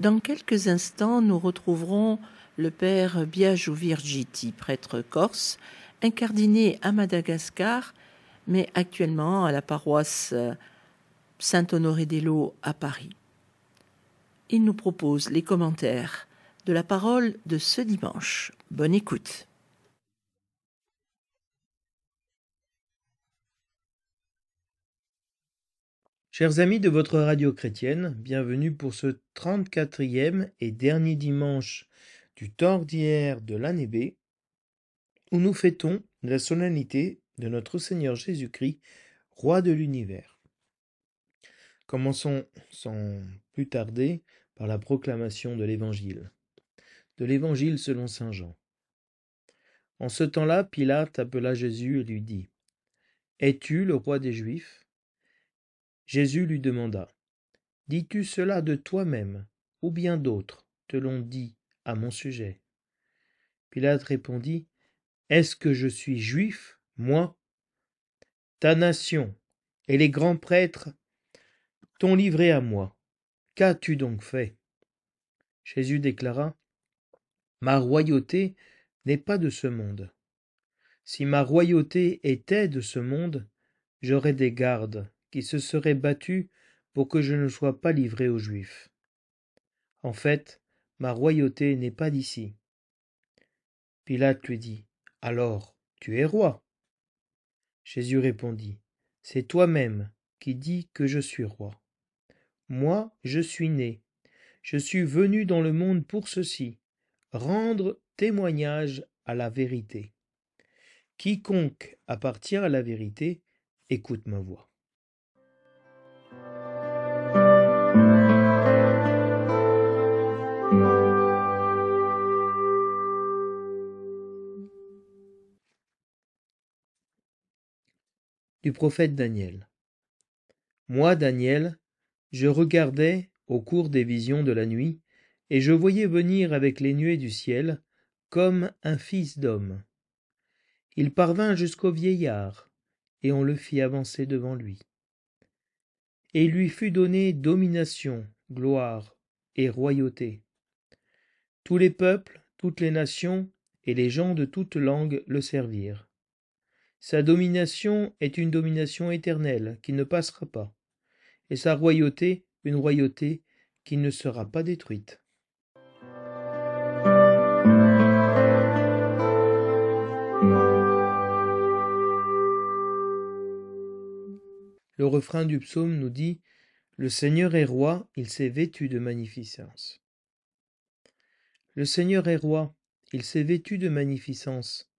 Dans quelques instants, nous retrouverons le père Biagio Virgiti, prêtre corse, incardiné à Madagascar, mais actuellement à la paroisse Saint-Honoré-des-Lots à Paris. Il nous propose les commentaires de la parole de ce dimanche. Bonne écoute. Chers amis de votre radio chrétienne, bienvenue pour ce 34e et dernier dimanche du tordière de l'année B, où nous fêtons la solennité de notre Seigneur Jésus-Christ, roi de l'univers. Commençons sans plus tarder par la proclamation de l'Évangile. De l'Évangile selon Saint Jean. En ce temps-là, Pilate appela Jésus et lui dit Es-tu le roi des Juifs Jésus lui demanda Dis-tu cela de toi-même, ou bien d'autres te l'ont dit à mon sujet Pilate répondit Est-ce que je suis juif, moi Ta nation et les grands prêtres t'ont livré à moi. Qu'as-tu donc fait Jésus déclara Ma royauté n'est pas de ce monde. Si ma royauté était de ce monde, j'aurais des gardes qui se serait battu pour que je ne sois pas livré aux Juifs. En fait, ma royauté n'est pas d'ici. Pilate lui dit, Alors, tu es roi. Jésus répondit, C'est toi-même qui dis que je suis roi. Moi, je suis né, je suis venu dans le monde pour ceci, rendre témoignage à la vérité. Quiconque appartient à la vérité écoute ma voix. du prophète Daniel. Moi, Daniel, je regardais au cours des visions de la nuit, et je voyais venir avec les nuées du ciel, comme un fils d'homme. Il parvint jusqu'au vieillard, et on le fit avancer devant lui. Et il lui fut donné domination, gloire et royauté. Tous les peuples, toutes les nations et les gens de toutes langues le servirent. Sa domination est une domination éternelle qui ne passera pas, et sa royauté une royauté qui ne sera pas détruite. Le refrain du psaume nous dit Le Seigneur est roi, il s'est vêtu de magnificence. Le Seigneur est roi, il s'est vêtu de magnificence.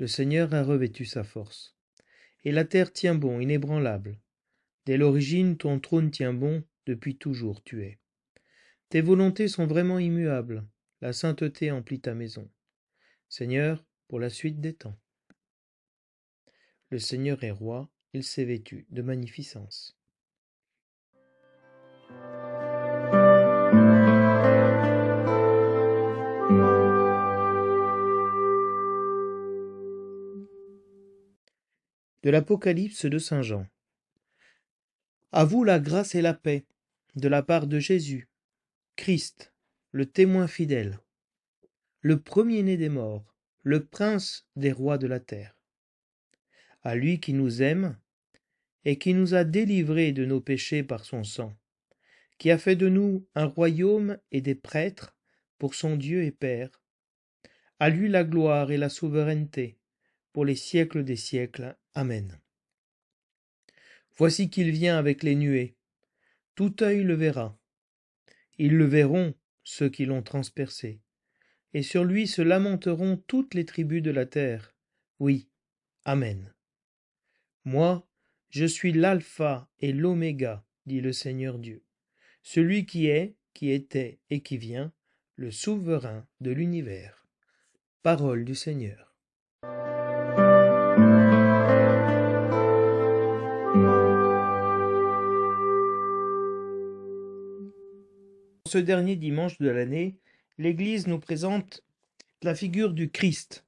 Le Seigneur a revêtu sa force. Et la terre tient bon, inébranlable. Dès l'origine, ton trône tient bon, depuis toujours tu es. Tes volontés sont vraiment immuables, la sainteté emplit ta maison. Seigneur, pour la suite des temps. Le Seigneur est roi, il s'est vêtu de magnificence. de l'Apocalypse de Saint Jean. À vous la grâce et la paix, de la part de Jésus, Christ, le témoin fidèle, le premier-né des morts, le prince des rois de la terre. À lui qui nous aime et qui nous a délivrés de nos péchés par son sang, qui a fait de nous un royaume et des prêtres pour son Dieu et Père. À lui la gloire et la souveraineté, pour les siècles des siècles. Amen. Voici qu'il vient avec les nuées. Tout œil le verra. Ils le verront, ceux qui l'ont transpercé. Et sur lui se lamenteront toutes les tribus de la terre. Oui. Amen. Moi, je suis l'alpha et l'oméga, dit le Seigneur Dieu, celui qui est, qui était et qui vient, le souverain de l'univers. Parole du Seigneur. ce dernier dimanche de l'année, l'Église nous présente la figure du Christ,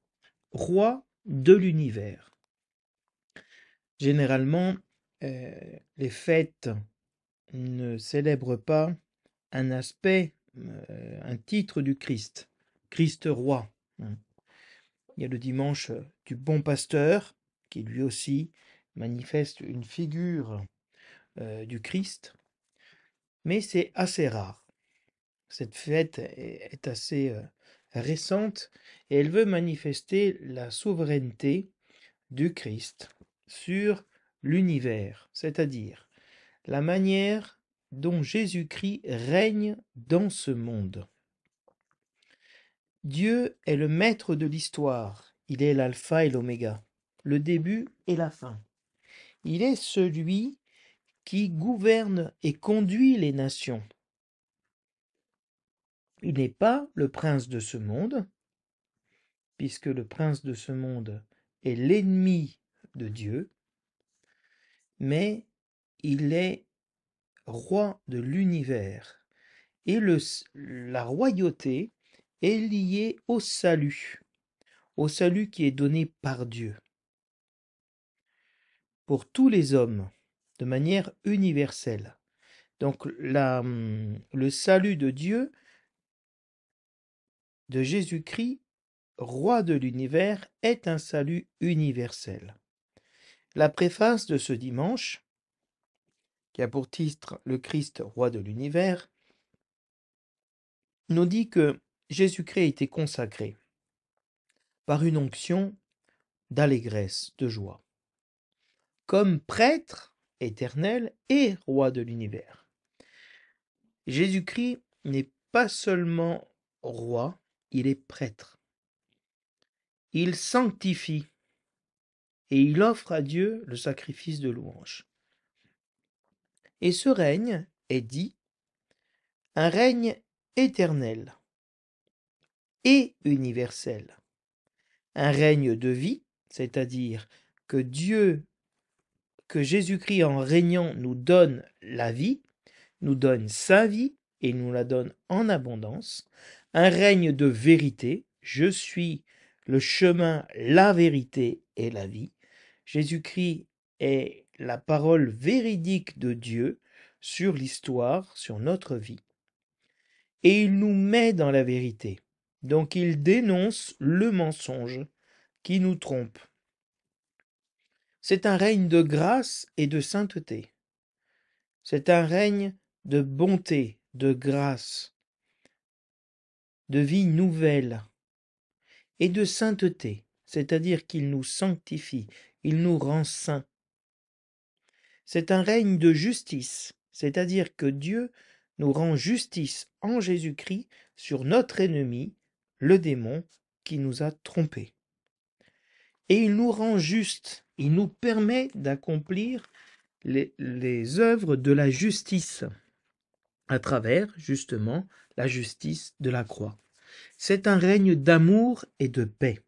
roi de l'univers. Généralement, euh, les fêtes ne célèbrent pas un aspect, euh, un titre du Christ, Christ roi. Il y a le dimanche du bon pasteur, qui lui aussi manifeste une figure euh, du Christ, mais c'est assez rare. Cette fête est assez euh, récente et elle veut manifester la souveraineté du Christ sur l'univers, c'est-à-dire la manière dont Jésus-Christ règne dans ce monde. Dieu est le maître de l'histoire, il est l'alpha et l'oméga, le début et la fin. Il est celui qui gouverne et conduit les nations il n'est pas le prince de ce monde, puisque le prince de ce monde est l'ennemi de Dieu, mais il est roi de l'univers. Et la royauté est liée au salut, au salut qui est donné par Dieu pour tous les hommes, de manière universelle. Donc hum, le salut de Dieu de Jésus-Christ, roi de l'univers, est un salut universel. La préface de ce dimanche, qui a pour titre Le Christ, roi de l'univers, nous dit que Jésus-Christ a été consacré par une onction d'allégresse, de joie, comme prêtre éternel et roi de l'univers. Jésus-Christ n'est pas seulement roi, il est prêtre. Il sanctifie et il offre à Dieu le sacrifice de louange. Et ce règne est dit un règne éternel et universel, un règne de vie, c'est-à-dire que Dieu, que Jésus-Christ en régnant nous donne la vie, nous donne sa vie et nous la donne en abondance, un règne de vérité. Je suis le chemin, la vérité et la vie. Jésus-Christ est la parole véridique de Dieu sur l'histoire, sur notre vie. Et il nous met dans la vérité. Donc il dénonce le mensonge qui nous trompe. C'est un règne de grâce et de sainteté. C'est un règne de bonté, de grâce, de vie nouvelle et de sainteté, c'est-à-dire qu'il nous sanctifie, il nous rend saints. C'est un règne de justice, c'est-à-dire que Dieu nous rend justice en Jésus-Christ sur notre ennemi, le démon, qui nous a trompés. Et il nous rend juste, il nous permet d'accomplir les, les œuvres de la justice à travers, justement, la justice de la croix. C'est un règne d'amour et de paix.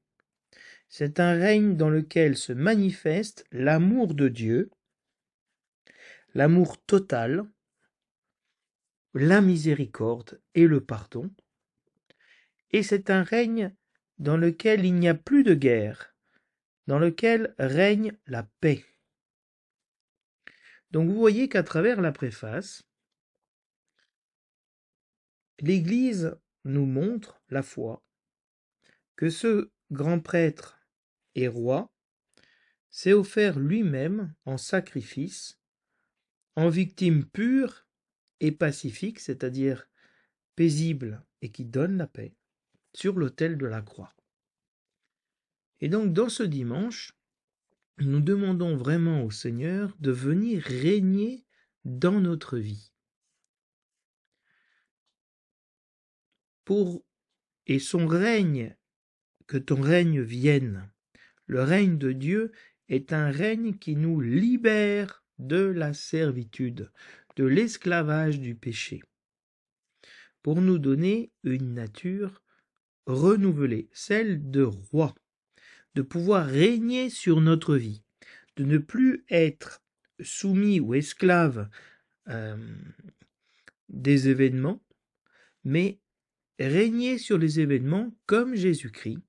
C'est un règne dans lequel se manifeste l'amour de Dieu, l'amour total, la miséricorde et le pardon. Et c'est un règne dans lequel il n'y a plus de guerre, dans lequel règne la paix. Donc vous voyez qu'à travers la préface, L'Église nous montre la foi, que ce grand prêtre et roi s'est offert lui-même en sacrifice, en victime pure et pacifique, c'est-à-dire paisible et qui donne la paix, sur l'autel de la croix. Et donc dans ce dimanche, nous demandons vraiment au Seigneur de venir régner dans notre vie. et son règne, que ton règne vienne. Le règne de Dieu est un règne qui nous libère de la servitude, de l'esclavage du péché, pour nous donner une nature renouvelée, celle de roi, de pouvoir régner sur notre vie, de ne plus être soumis ou esclave euh, des événements, mais régner sur les événements comme Jésus-Christ,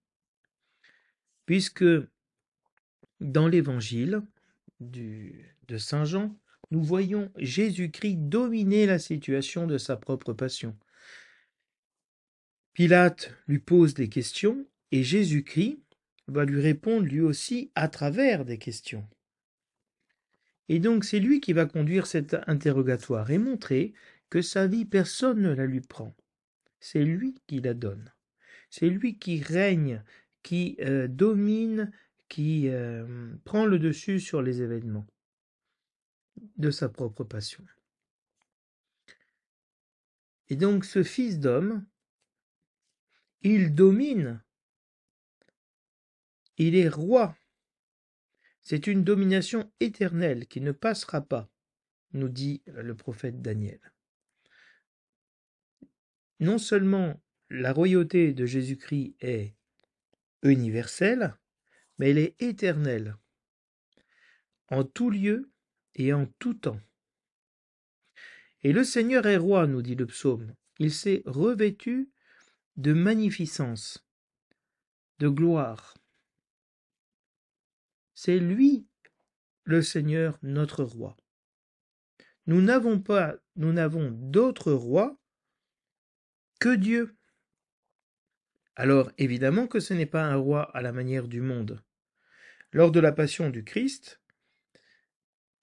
puisque dans l'évangile de Saint Jean, nous voyons Jésus-Christ dominer la situation de sa propre passion. Pilate lui pose des questions et Jésus-Christ va lui répondre lui aussi à travers des questions. Et donc c'est lui qui va conduire cet interrogatoire et montrer que sa vie personne ne la lui prend c'est lui qui la donne. C'est lui qui règne, qui euh, domine, qui euh, prend le dessus sur les événements de sa propre passion. Et donc ce fils d'homme, il domine, il est roi. C'est une domination éternelle qui ne passera pas, nous dit le prophète Daniel non seulement la royauté de Jésus-Christ est universelle, mais elle est éternelle, en tout lieu et en tout temps. Et le Seigneur est roi, nous dit le psaume. Il s'est revêtu de magnificence, de gloire. C'est lui, le Seigneur, notre roi. Nous n'avons pas, nous n'avons d'autre roi que Dieu. Alors évidemment que ce n'est pas un roi à la manière du monde. Lors de la passion du Christ,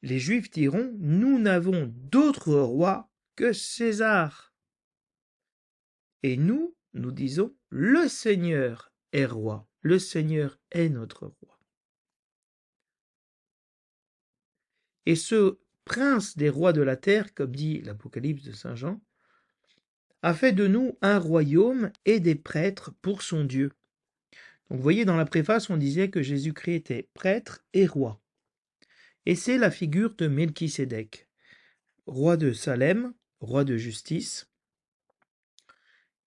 les Juifs diront Nous n'avons d'autre roi que César. Et nous, nous disons Le Seigneur est roi, le Seigneur est notre roi. Et ce prince des rois de la terre, comme dit l'Apocalypse de Saint Jean, a fait de nous un royaume et des prêtres pour son Dieu. Donc vous voyez, dans la préface, on disait que Jésus-Christ était prêtre et roi. Et c'est la figure de Melchisédek, roi de Salem, roi de justice,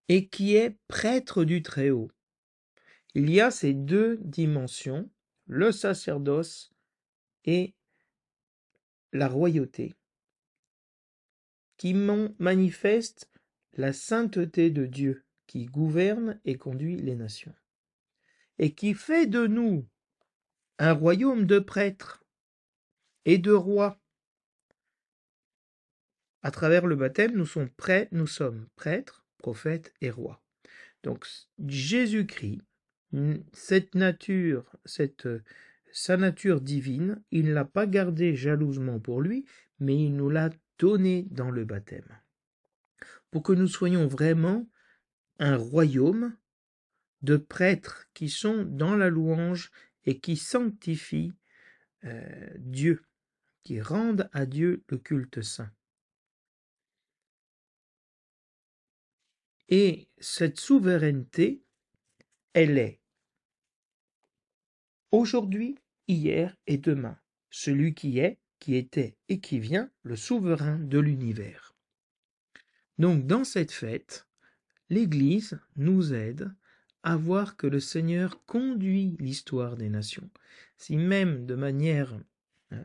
et qui est prêtre du Très-Haut. Il y a ces deux dimensions, le sacerdoce et la royauté, qui manifestent la sainteté de Dieu qui gouverne et conduit les nations, et qui fait de nous un royaume de prêtres et de rois. À travers le baptême, nous sommes, prêts, nous sommes prêtres, prophètes et rois. Donc Jésus-Christ, cette nature, cette, sa nature divine, il ne l'a pas gardée jalousement pour lui, mais il nous l'a donnée dans le baptême pour que nous soyons vraiment un royaume de prêtres qui sont dans la louange et qui sanctifient euh, Dieu, qui rendent à Dieu le culte saint. Et cette souveraineté, elle est aujourd'hui, hier et demain, celui qui est, qui était et qui vient, le souverain de l'univers. Donc dans cette fête, l'Église nous aide à voir que le Seigneur conduit l'histoire des nations. Si même de manière euh,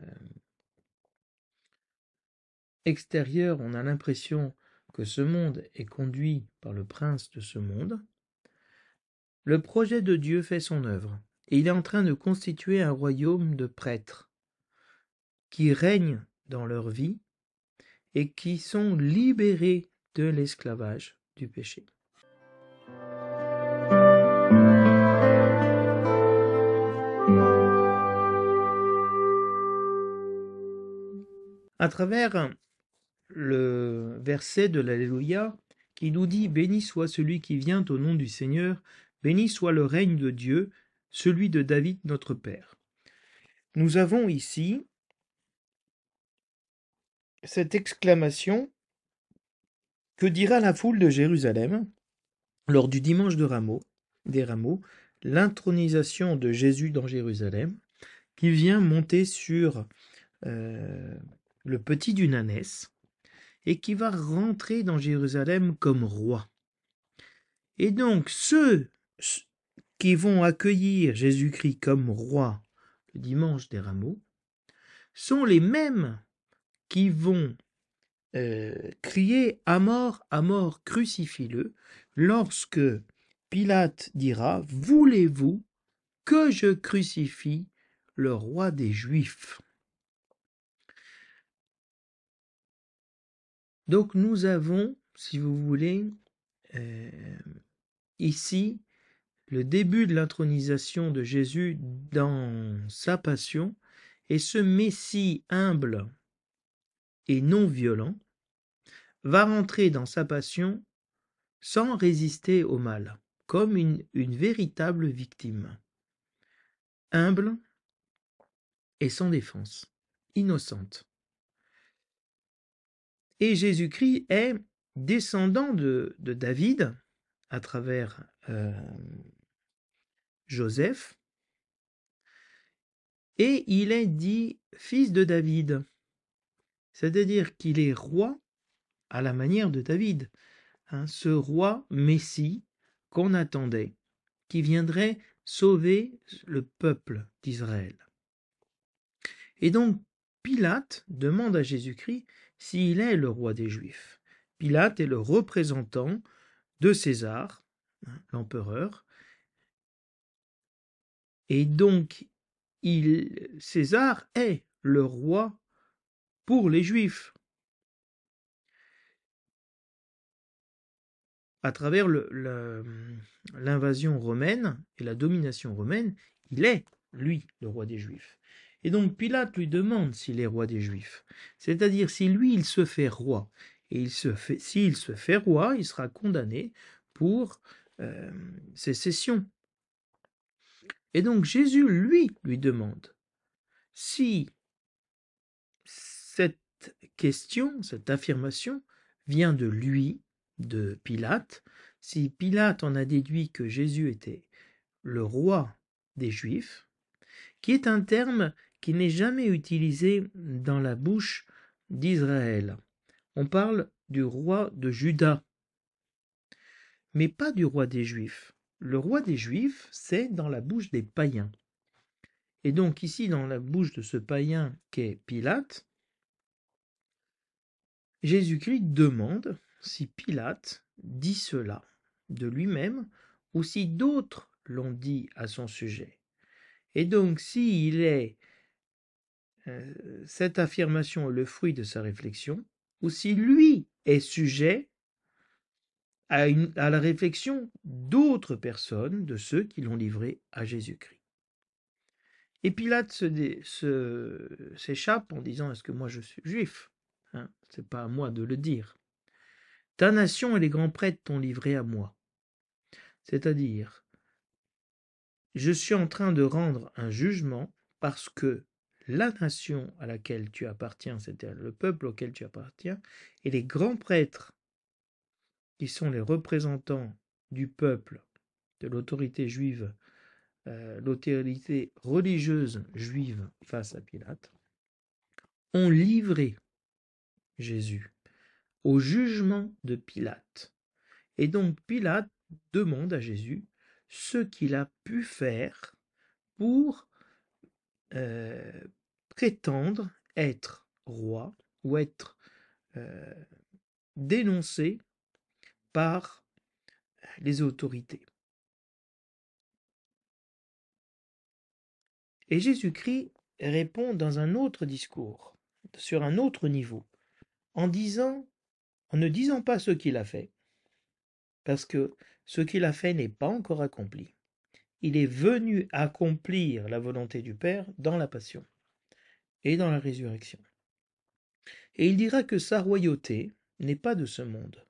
extérieure on a l'impression que ce monde est conduit par le prince de ce monde, le projet de Dieu fait son œuvre, et il est en train de constituer un royaume de prêtres qui règnent dans leur vie et qui sont libérés de l'esclavage du péché. À travers le verset de l'Alléluia qui nous dit Béni soit celui qui vient au nom du Seigneur, béni soit le règne de Dieu, celui de David notre Père. Nous avons ici cette exclamation que dira la foule de Jérusalem lors du dimanche de des Rameaux, l'intronisation de Jésus dans Jérusalem, qui vient monter sur euh, le petit d'une Dunanès et qui va rentrer dans Jérusalem comme roi. Et donc ceux qui vont accueillir Jésus-Christ comme roi le dimanche des Rameaux sont les mêmes qui vont euh, crier à mort, à mort, crucifie-le, lorsque Pilate dira Voulez-vous que je crucifie le roi des Juifs Donc nous avons, si vous voulez, euh, ici le début de l'intronisation de Jésus dans sa passion et ce Messie humble et non violent, va rentrer dans sa passion sans résister au mal, comme une, véritable victime, humble et sans défense, innocente. Et Jésus-Christ est descendant de, David à travers euh, Joseph, et il est dit fils de David. C'est-à-dire qu'il est roi à la manière de David, hein, ce roi Messie qu'on attendait, qui viendrait sauver le peuple d'Israël. Et donc Pilate demande à Jésus-Christ s'il est le roi des Juifs. Pilate est le représentant de César, hein, l'empereur, et donc il, César est le roi pour les Juifs. À travers l'invasion romaine et la domination romaine, il est, lui, le roi des Juifs. Et donc Pilate lui demande s'il est roi des Juifs, c'est-à-dire si lui, il se fait roi. Et il se s'il se fait roi, il sera condamné pour euh, sécession. Et donc Jésus, lui, lui demande si cette question, cette affirmation vient de lui, de Pilate. Si Pilate en a déduit que Jésus était le roi des Juifs, qui est un terme qui n'est jamais utilisé dans la bouche d'Israël. On parle du roi de Juda, mais pas du roi des Juifs. Le roi des Juifs, c'est dans la bouche des païens. Et donc ici, dans la bouche de ce païen qu'est Pilate, Jésus-Christ demande si Pilate dit cela de lui-même ou si d'autres l'ont dit à son sujet. Et donc il est euh, cette affirmation est le fruit de sa réflexion, ou si lui est sujet à, la réflexion d'autres personnes, de ceux qui l'ont livré à Jésus-Christ. Et Pilate s'échappe en disant Est-ce que moi je suis juif c'est pas à moi de le dire. Ta nation et les grands prêtres t'ont livré à moi. C'est-à-dire, je suis en train de rendre un jugement parce que la nation à laquelle tu appartiens, c'est-à-dire le peuple auquel tu appartiens, et les grands prêtres, qui sont les représentants du peuple, de l'autorité juive, euh, l'autorité religieuse juive face à Pilate, ont livré Jésus, au jugement de Pilate. Et donc Pilate demande à Jésus ce qu'il a pu faire pour euh, prétendre être roi ou être euh, dénoncé par les autorités. Et Jésus-Christ répond dans un autre discours, sur un autre niveau en disant, en ne disant pas ce qu'il a fait, parce que ce qu'il a fait n'est pas encore accompli. Il est venu accomplir la volonté du Père dans la passion et dans la résurrection. Et il dira que sa royauté n'est pas de ce monde.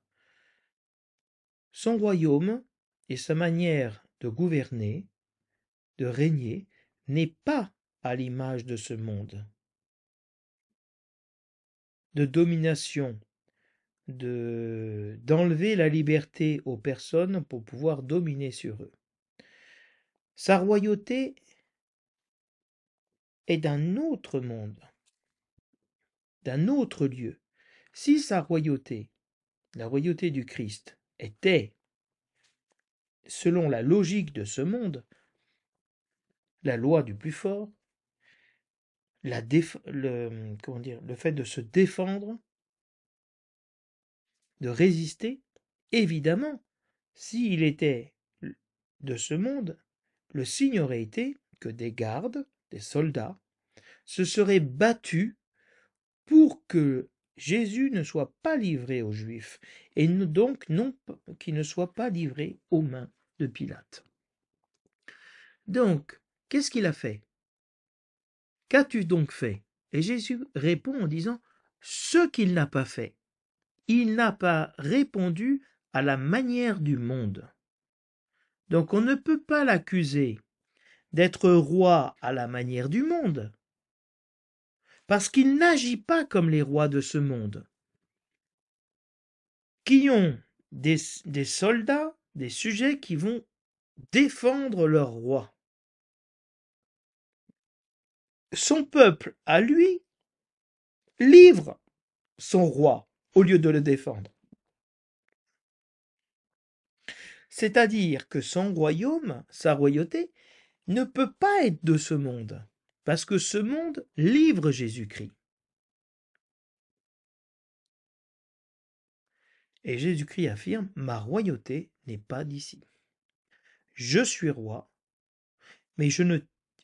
Son royaume et sa manière de gouverner, de régner, n'est pas à l'image de ce monde de domination, de d'enlever la liberté aux personnes pour pouvoir dominer sur eux. Sa royauté est d'un autre monde, d'un autre lieu. Si sa royauté, la royauté du Christ, était, selon la logique de ce monde, la loi du plus fort, le, le fait de se défendre, de résister, évidemment, s'il était de ce monde, le signe aurait été que des gardes, des soldats, se seraient battus pour que Jésus ne soit pas livré aux Juifs, et donc non qu'il ne soit pas livré aux mains de Pilate. Donc, qu'est-ce qu'il a fait Qu'as-tu donc fait Et Jésus répond en disant, Ce qu'il n'a pas fait. Il n'a pas répondu à la manière du monde. Donc on ne peut pas l'accuser d'être roi à la manière du monde, parce qu'il n'agit pas comme les rois de ce monde, qui ont des, soldats, des sujets qui vont défendre leur roi son peuple à lui livre son roi au lieu de le défendre. C'est-à-dire que son royaume, sa royauté, ne peut pas être de ce monde, parce que ce monde livre Jésus-Christ. Et Jésus-Christ affirme, ma royauté n'est pas d'ici. Je suis roi, mais je ne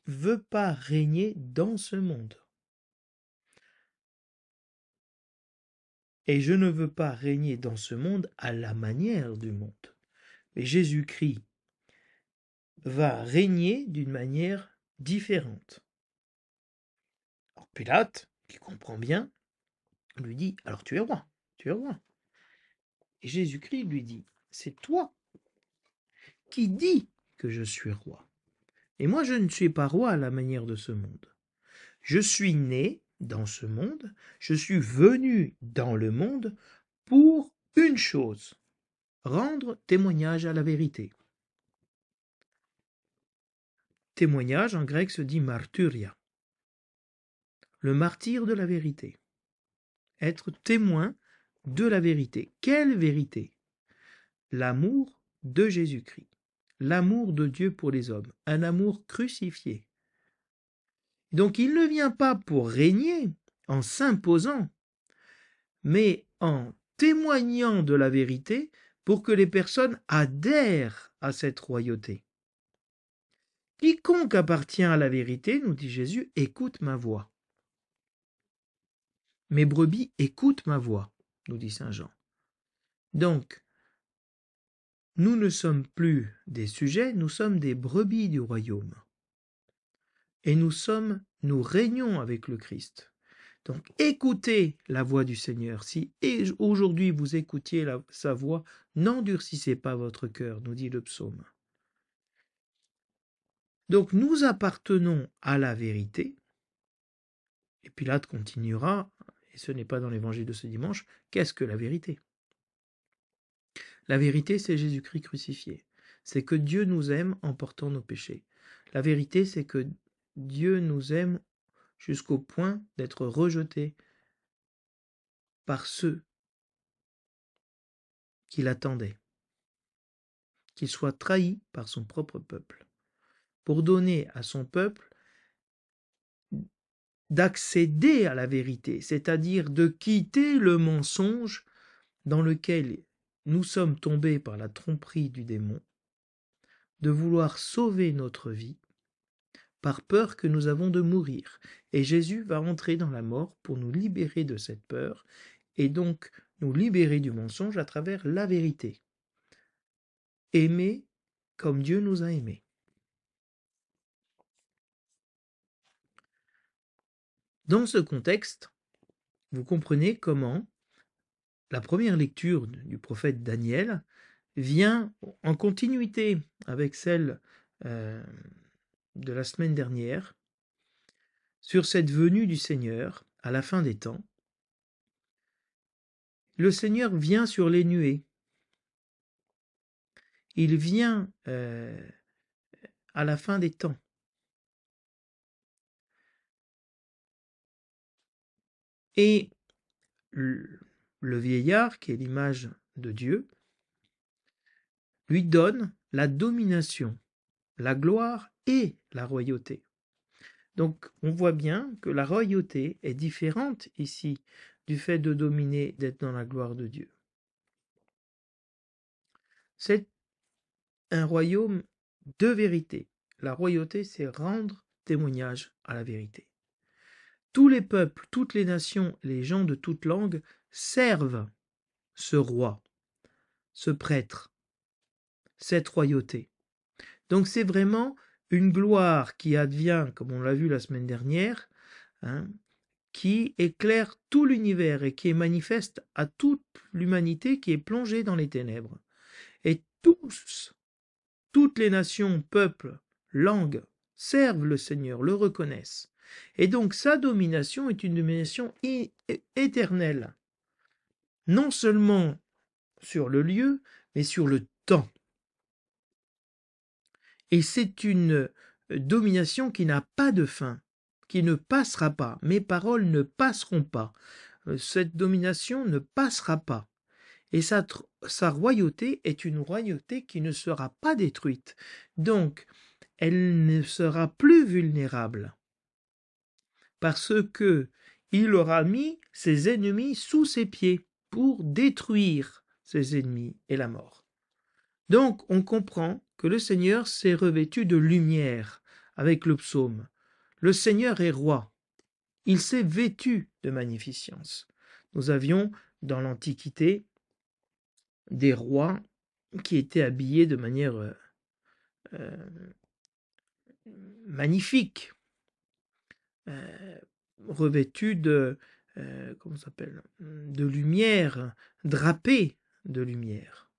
veut pas régner dans ce monde. Et je ne veux pas régner dans ce monde à la manière du monde. Mais Jésus-Christ va régner d'une manière différente. Alors Pilate, qui comprend bien, lui dit, alors tu es roi, tu es roi. Et Jésus-Christ lui dit, c'est toi qui dis que je suis roi. Et moi je ne suis pas roi à la manière de ce monde. Je suis né dans ce monde, je suis venu dans le monde pour une chose, rendre témoignage à la vérité. Témoignage en grec se dit martyria », Le martyr de la vérité. Être témoin de la vérité. Quelle vérité L'amour de Jésus-Christ l'amour de Dieu pour les hommes, un amour crucifié. Donc il ne vient pas pour régner en s'imposant, mais en témoignant de la vérité pour que les personnes adhèrent à cette royauté. Quiconque appartient à la vérité, nous dit Jésus, écoute ma voix. Mes brebis écoutent ma voix, nous dit Saint Jean. Donc, nous ne sommes plus des sujets, nous sommes des brebis du royaume. Et nous sommes, nous régnons avec le Christ. Donc écoutez la voix du Seigneur. Si aujourd'hui vous écoutiez sa voix, n'endurcissez pas votre cœur, nous dit le psaume. Donc nous appartenons à la vérité. Et Pilate continuera, et ce n'est pas dans l'évangile de ce dimanche, qu'est-ce que la vérité la vérité, c'est Jésus-Christ crucifié. C'est que Dieu nous aime en portant nos péchés. La vérité, c'est que Dieu nous aime jusqu'au point d'être rejeté par ceux qui l'attendaient, qu'il soit trahi par son propre peuple, pour donner à son peuple d'accéder à la vérité, c'est-à-dire de quitter le mensonge dans lequel nous sommes tombés par la tromperie du démon, de vouloir sauver notre vie, par peur que nous avons de mourir, et Jésus va entrer dans la mort pour nous libérer de cette peur, et donc nous libérer du mensonge à travers la vérité. Aimer comme Dieu nous a aimés. Dans ce contexte, vous comprenez comment la première lecture du prophète Daniel vient en continuité avec celle euh, de la semaine dernière sur cette venue du Seigneur à la fin des temps. Le Seigneur vient sur les nuées. Il vient euh, à la fin des temps. Et le vieillard, qui est l'image de Dieu, lui donne la domination, la gloire et la royauté. Donc on voit bien que la royauté est différente ici du fait de dominer, d'être dans la gloire de Dieu. C'est un royaume de vérité. La royauté, c'est rendre témoignage à la vérité. Tous les peuples, toutes les nations, les gens de toutes langues servent ce roi, ce prêtre, cette royauté. Donc c'est vraiment une gloire qui advient, comme on l'a vu la semaine dernière, hein, qui éclaire tout l'univers et qui est manifeste à toute l'humanité qui est plongée dans les ténèbres. Et tous, toutes les nations, peuples, langues, servent le Seigneur, le reconnaissent. Et donc sa domination est une domination éternelle non seulement sur le lieu, mais sur le temps. Et c'est une euh, domination qui n'a pas de fin, qui ne passera pas. Mes paroles ne passeront pas. Euh, cette domination ne passera pas. Et sa, sa royauté est une royauté qui ne sera pas détruite. Donc, elle ne sera plus vulnérable. Parce que il aura mis ses ennemis sous ses pieds pour détruire ses ennemis et la mort. Donc on comprend que le Seigneur s'est revêtu de lumière avec le psaume. Le Seigneur est roi. Il s'est vêtu de magnificence. Nous avions dans l'Antiquité des rois qui étaient habillés de manière euh, euh, magnifique, euh, revêtus de, euh, comment s'appelle hum, de lumière, drapée de lumière,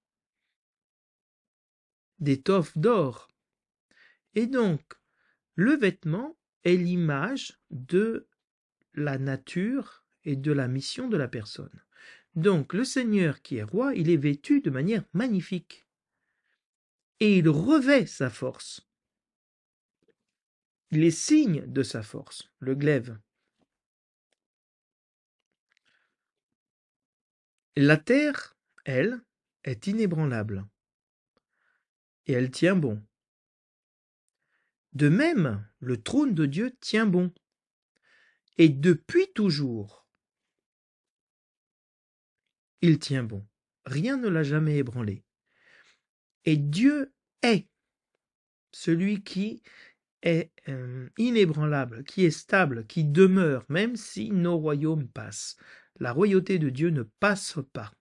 d'étoffe d'or. Et donc, le vêtement est l'image de la nature et de la mission de la personne. Donc, le Seigneur qui est roi, il est vêtu de manière magnifique. Et il revêt sa force Il les signes de sa force, le glaive, La terre, elle, est inébranlable, et elle tient bon. De même, le trône de Dieu tient bon, et depuis toujours, il tient bon. Rien ne l'a jamais ébranlé. Et Dieu est celui qui est euh, inébranlable, qui est stable, qui demeure, même si nos royaumes passent la royauté de Dieu ne passe pas.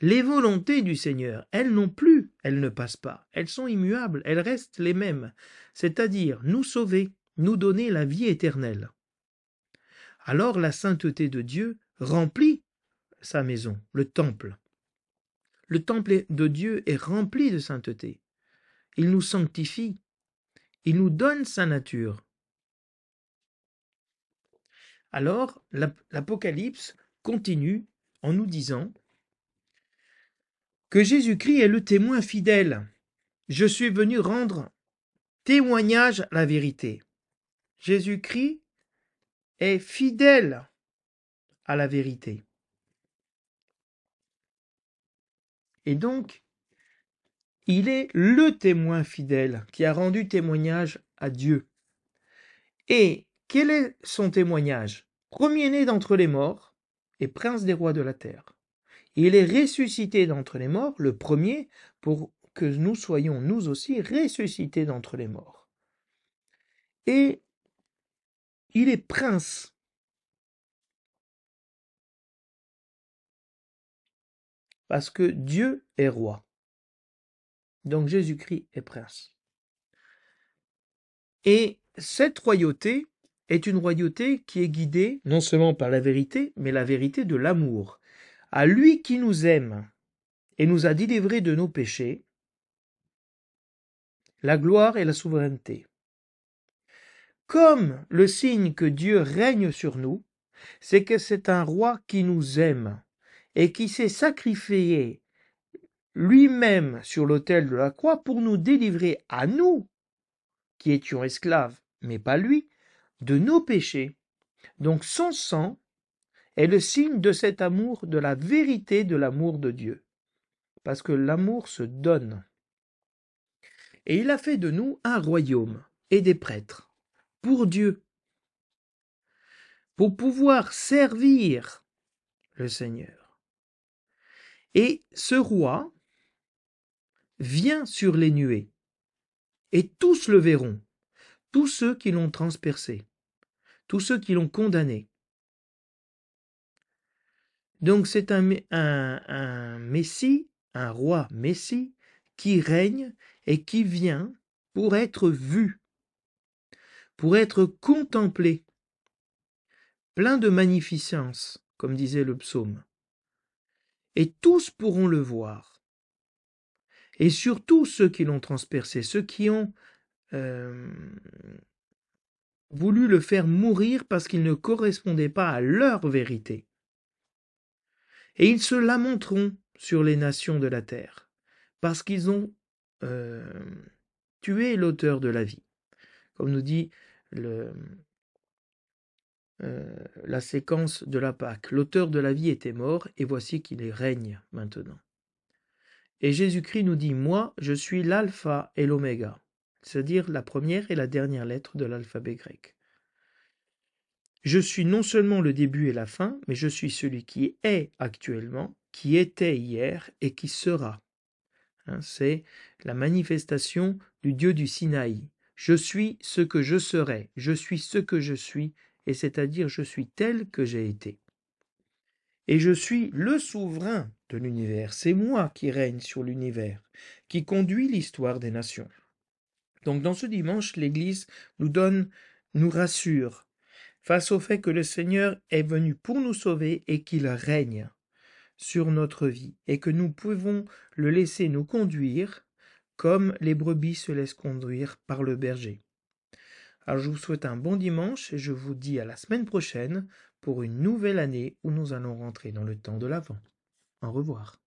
Les volontés du Seigneur, elles n'ont plus, elles ne passent pas, elles sont immuables, elles restent les mêmes, c'est-à-dire nous sauver, nous donner la vie éternelle. Alors la sainteté de Dieu remplit sa maison, le temple. Le temple de Dieu est rempli de sainteté. Il nous sanctifie, il nous donne sa nature, alors, l'Apocalypse continue en nous disant que Jésus-Christ est le témoin fidèle. Je suis venu rendre témoignage à la vérité. Jésus-Christ est fidèle à la vérité. Et donc, il est le témoin fidèle qui a rendu témoignage à Dieu. Et quel est son témoignage Premier-né d'entre les morts et prince des rois de la terre. Il est ressuscité d'entre les morts, le premier, pour que nous soyons nous aussi ressuscités d'entre les morts. Et il est prince. Parce que Dieu est roi. Donc Jésus-Christ est prince. Et cette royauté, est une royauté qui est guidée non seulement par la vérité, mais la vérité de l'amour. À lui qui nous aime et nous a délivrés de nos péchés, la gloire et la souveraineté. Comme le signe que Dieu règne sur nous, c'est que c'est un roi qui nous aime et qui s'est sacrifié lui-même sur l'autel de la croix pour nous délivrer à nous, qui étions esclaves, mais pas lui, de nos péchés. Donc son sang est le signe de cet amour, de la vérité de l'amour de Dieu. Parce que l'amour se donne. Et il a fait de nous un royaume et des prêtres pour Dieu, pour pouvoir servir le Seigneur. Et ce roi vient sur les nuées, et tous le verront, tous ceux qui l'ont transpercé tous ceux qui l'ont condamné. Donc c'est un, un, Messie, un roi Messie, qui règne et qui vient pour être vu, pour être contemplé, plein de magnificence, comme disait le psaume. Et tous pourront le voir. Et surtout ceux qui l'ont transpercé, ceux qui ont euh, voulu le faire mourir parce qu'il ne correspondait pas à leur vérité. Et ils se lamenteront sur les nations de la terre, parce qu'ils ont euh, tué l'auteur de la vie. Comme nous dit le, euh, la séquence de la Pâque. L'auteur de la vie était mort, et voici qu'il règne maintenant. Et Jésus-Christ nous dit, Moi, je suis l'alpha et l'oméga, c'est-à-dire la première et la dernière lettre de l'alphabet grec. Je suis non seulement le début et la fin, mais je suis celui qui est actuellement, qui était hier et qui sera. Hein, c'est la manifestation du Dieu du Sinaï. Je suis ce que je serai, je suis ce que je suis, et c'est-à-dire je suis tel que j'ai été. Et je suis le souverain de l'univers, c'est moi qui règne sur l'univers, qui conduit l'histoire des nations. Donc dans ce dimanche, l'Église nous donne, nous rassure face au fait que le Seigneur est venu pour nous sauver et qu'il règne sur notre vie et que nous pouvons le laisser nous conduire comme les brebis se laissent conduire par le berger. Alors je vous souhaite un bon dimanche et je vous dis à la semaine prochaine pour une nouvelle année où nous allons rentrer dans le temps de l'Avent. Au revoir.